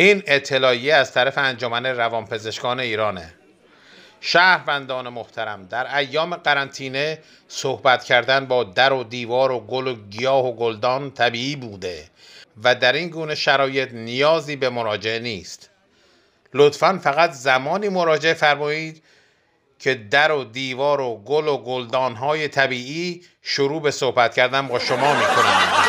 این اطلاعیه از طرف انجمن روانپزشکان ایرانه شهروندان محترم در ایام قرنطینه صحبت کردن با در و دیوار و گل و گیاه و گلدان طبیعی بوده و در این گونه شرایط نیازی به مراجعه نیست لطفا فقط زمانی مراجعه فرمایید که در و دیوار و گل و گلدان های طبیعی شروع به صحبت کردن با شما میکنند